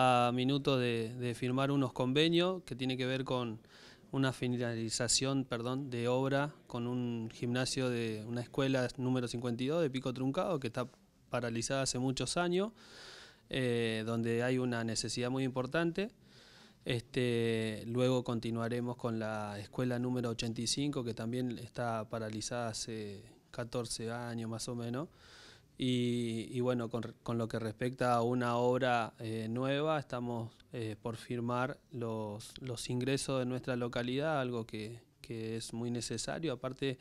a minutos de, firmar unos convenios que tiene que ver con una finalización perdón, de obra con un gimnasio de una escuela número 52 de Pico Truncado que está paralizada hace muchos años, eh, donde hay una necesidad muy importante. Este, luego continuaremos con la escuela número 85 que también está paralizada hace 14 años más o menos. Y, bueno, con, lo que respecta a una obra eh, nueva, estamos eh, por firmar los, ingresos de nuestra localidad, algo que, es muy necesario. Aparte,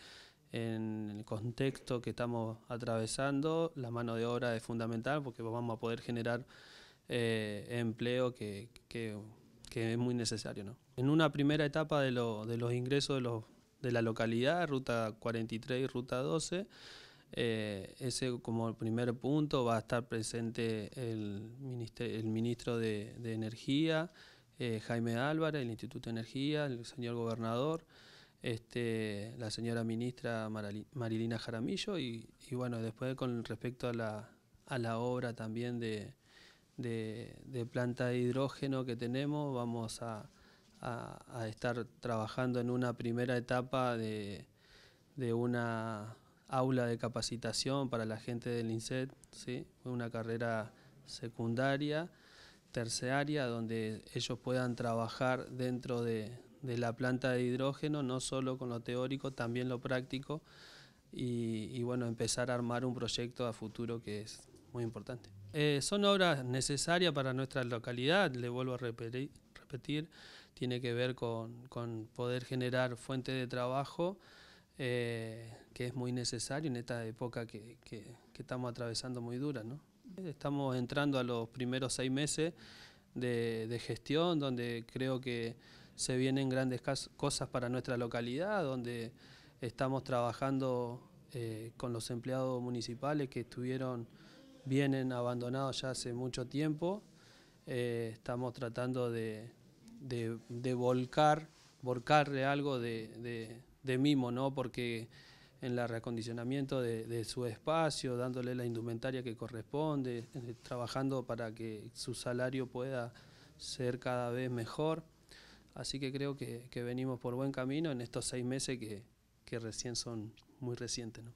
en el contexto que estamos atravesando, la mano de obra es fundamental porque vamos a poder generar eh, empleo que, que, es muy necesario. En una primera etapa de, lo, de los ingresos de, los, de la localidad, Ruta 43 y Ruta 12, eh, ese como el primer punto va a estar presente el, el ministro de, Energía, eh, Jaime Álvarez, el Instituto de Energía, el señor gobernador, este, la señora ministra Marilina Jaramillo y, bueno, después con respecto a la, a la obra también de, planta de hidrógeno que tenemos, vamos a, estar trabajando en una primera etapa de una aula de capacitación para la gente del INSET, ¿sí? una carrera secundaria, terciaria, donde ellos puedan trabajar dentro de, la planta de hidrógeno, no solo con lo teórico, también lo práctico, y, bueno, empezar a armar un proyecto a futuro que es muy importante. Eh, son obras necesarias para nuestra localidad, le vuelvo a repetir, tiene que ver con, con poder generar fuentes de trabajo, eh, que es muy necesario en esta época que, que, estamos atravesando muy dura. ¿no? Estamos entrando a los primeros seis meses de, gestión, donde creo que se vienen grandes cosas para nuestra localidad, donde estamos trabajando eh, con los empleados municipales que estuvieron, vienen abandonados ya hace mucho tiempo. Eh, estamos tratando de, de, de volcar, volcarle algo de, de mimo, ¿no? Porque en el reacondicionamiento de, su espacio, dándole la indumentaria que corresponde, eh, trabajando para que su salario pueda ser cada vez mejor. Así que creo que, venimos por buen camino en estos seis meses que, que recién son muy recientes. ¿no?